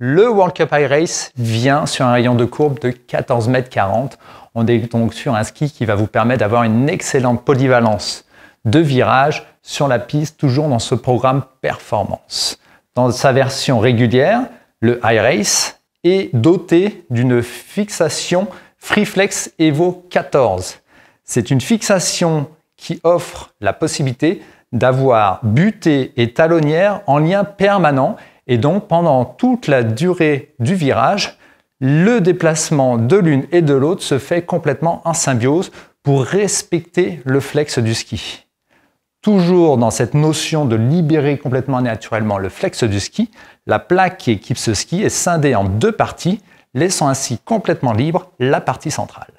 Le World Cup High Race vient sur un rayon de courbe de 14,40 mètres On est donc sur un ski qui va vous permettre d'avoir une excellente polyvalence de virage sur la piste, toujours dans ce programme performance. Dans sa version régulière, le High Race est doté d'une fixation FreeFlex Evo 14. C'est une fixation qui offre la possibilité d'avoir butée et talonnière en lien permanent et donc, pendant toute la durée du virage, le déplacement de l'une et de l'autre se fait complètement en symbiose pour respecter le flex du ski. Toujours dans cette notion de libérer complètement naturellement le flex du ski, la plaque qui équipe ce ski est scindée en deux parties, laissant ainsi complètement libre la partie centrale.